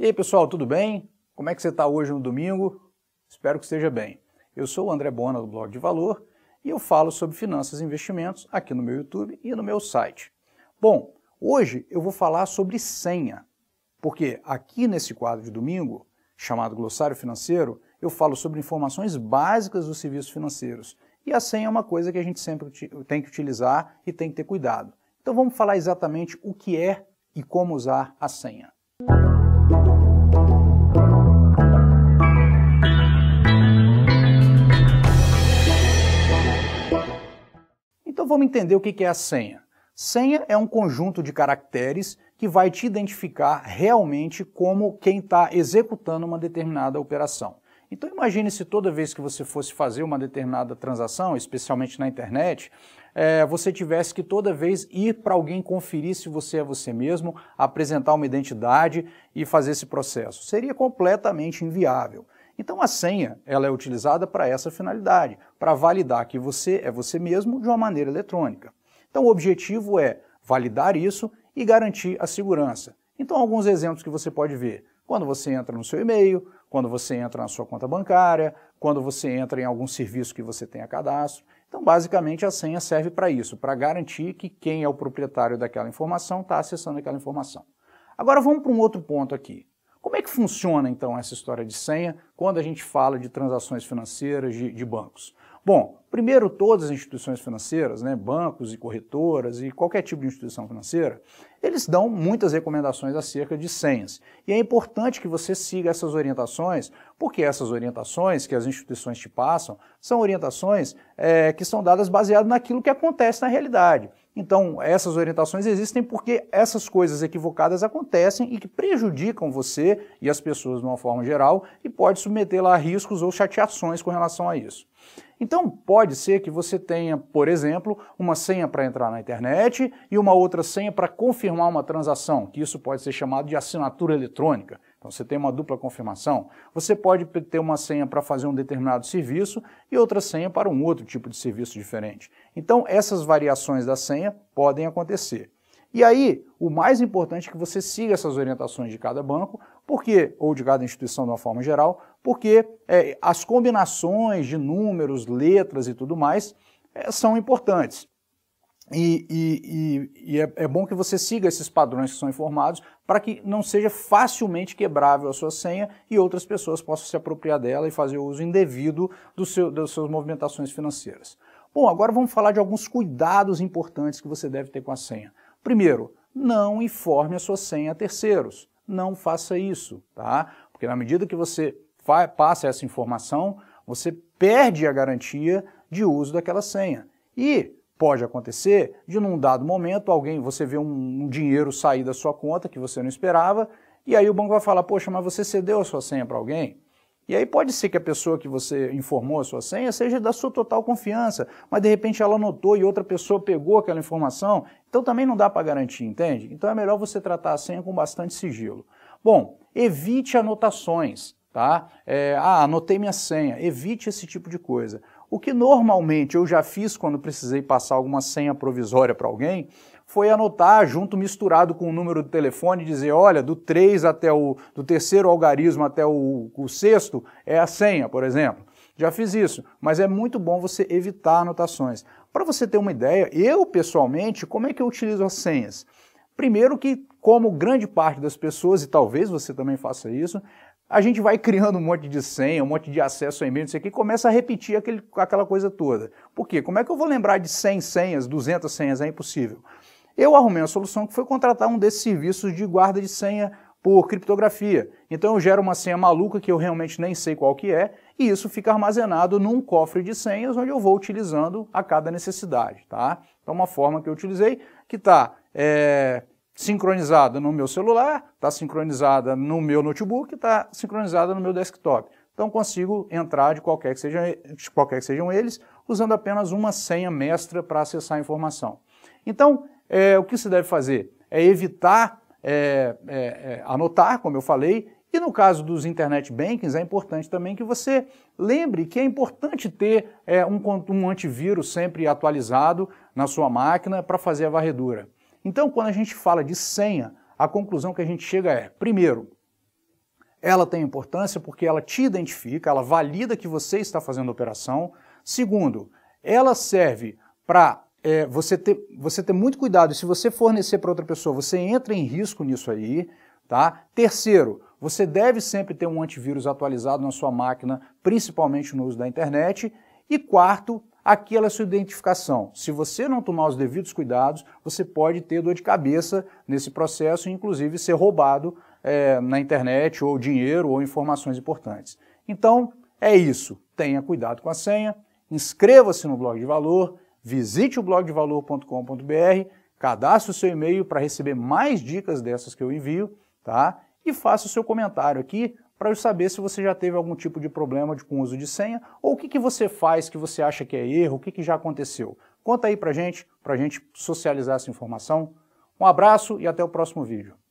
E aí pessoal, tudo bem? Como é que você está hoje no domingo? Espero que esteja bem. Eu sou o André Bona do Blog de Valor e eu falo sobre finanças e investimentos aqui no meu YouTube e no meu site. Bom, hoje eu vou falar sobre senha, porque aqui nesse quadro de domingo, chamado Glossário Financeiro, eu falo sobre informações básicas dos serviços financeiros. E a senha é uma coisa que a gente sempre tem que utilizar e tem que ter cuidado. Então vamos falar exatamente o que é e como usar a senha. vamos entender o que é a senha. Senha é um conjunto de caracteres que vai te identificar realmente como quem está executando uma determinada operação. Então imagine se toda vez que você fosse fazer uma determinada transação, especialmente na internet, é, você tivesse que toda vez ir para alguém conferir se você é você mesmo, apresentar uma identidade e fazer esse processo. Seria completamente inviável. Então a senha ela é utilizada para essa finalidade, para validar que você é você mesmo de uma maneira eletrônica. Então o objetivo é validar isso e garantir a segurança. Então alguns exemplos que você pode ver. Quando você entra no seu e-mail, quando você entra na sua conta bancária, quando você entra em algum serviço que você tenha cadastro. Então, basicamente, a senha serve para isso, para garantir que quem é o proprietário daquela informação está acessando aquela informação. Agora vamos para um outro ponto aqui é que funciona então essa história de senha quando a gente fala de transações financeiras de, de bancos? Bom, primeiro, todas as instituições financeiras, né, bancos e corretoras e qualquer tipo de instituição financeira, eles dão muitas recomendações acerca de senhas. E é importante que você siga essas orientações, porque essas orientações que as instituições te passam são orientações é, que são dadas baseado naquilo que acontece na realidade. Então, essas orientações existem porque essas coisas equivocadas acontecem e que prejudicam você e as pessoas de uma forma geral e pode submetê-la a riscos ou chateações com relação a isso. Então, pode ser que você tenha, por exemplo, uma senha para entrar na internet e uma outra senha para confirmar uma transação, que isso pode ser chamado de assinatura eletrônica. Então você tem uma dupla confirmação, você pode ter uma senha para fazer um determinado serviço e outra senha para um outro tipo de serviço diferente. Então essas variações da senha podem acontecer. E aí, o mais importante é que você siga essas orientações de cada banco, porque ou de cada instituição de uma forma geral, porque é, as combinações de números, letras e tudo mais é, são importantes. E, e, e, e é, é, bom que você siga esses padrões que são informados para que não seja facilmente quebrável a sua senha e outras pessoas possam se apropriar dela e fazer o uso indevido do seu, das suas movimentações financeiras. Bom, agora vamos falar de alguns cuidados importantes que você deve ter com a senha. Primeiro, não informe a sua senha a terceiros. Não faça isso, tá? Porque na medida que você passa essa informação, você perde a garantia de uso daquela senha. E pode acontecer de num dado momento alguém, você vê um, um, dinheiro sair da sua conta que você não esperava, e aí o banco vai falar: "Poxa, mas você cedeu a sua senha para alguém?" E aí pode ser que a pessoa que você informou a sua senha seja da sua total confiança, mas de repente ela notou e outra pessoa pegou aquela informação, então também não dá para garantir, entende? Então é melhor você tratar a senha com bastante sigilo. Bom, evite anotações, tá? É, ah, anotei minha senha, evite esse tipo de coisa. O que normalmente eu já fiz quando precisei passar alguma senha provisória para alguém foi anotar junto misturado com o número do telefone e dizer, olha, do 3 até o do terceiro algarismo até o, o sexto é a senha, por exemplo. Já fiz isso, mas é muito bom você evitar anotações. Para você ter uma ideia, eu pessoalmente, como é que eu utilizo as senhas? Primeiro que, como grande parte das pessoas, e talvez você também faça isso, a gente vai criando um monte de senha, um monte de acesso a e-mail, isso aqui, começa a repetir aquele, aquela coisa toda. Por quê? Como é que eu vou lembrar de 100 senhas, 200 senhas? É impossível. Eu arrumei uma solução que foi contratar um desses serviços de guarda de senha por criptografia. Então eu gero uma senha maluca que eu realmente nem sei qual que é, e isso fica armazenado num cofre de senhas onde eu vou utilizando a cada necessidade, tá? Então uma forma que eu utilizei que está é, eh, sincronizada no meu celular, está sincronizada no meu notebook, está sincronizada no meu desktop. Então consigo entrar de qualquer que, seja, de qualquer que sejam eles, usando apenas uma senha mestra para acessar a informação. Então, é, o que se deve fazer? É evitar é, é, é, anotar, como eu falei, e no caso dos internet bankings, é importante também que você lembre que é importante ter é, um, um antivírus sempre atualizado na sua máquina para fazer a varredura. Então, quando a gente fala de senha, a conclusão que a gente chega é: primeiro, ela tem importância porque ela te identifica, ela valida que você está fazendo a operação. Segundo, ela serve para é, você, ter, você ter muito cuidado. Se você fornecer para outra pessoa, você entra em risco nisso aí. Tá? Terceiro, você deve sempre ter um antivírus atualizado na sua máquina, principalmente no uso da internet. E quarto, aquela é a sua identificação. Se você não tomar os devidos cuidados, você pode ter dor de cabeça nesse processo inclusive, ser roubado é, na internet, ou dinheiro, ou informações importantes. Então, é isso. Tenha cuidado com a senha, inscreva-se no blog de valor, visite o blogdevalor.com.br, cadastre o seu e-mail para receber mais dicas dessas que eu envio, tá? E faça o seu comentário aqui para eu saber se você já teve algum tipo de problema de, com uso de senha ou o que, que você faz que você acha que é erro, o que, que já aconteceu. Conta aí para gente, para a gente socializar essa informação. Um abraço e até o próximo vídeo.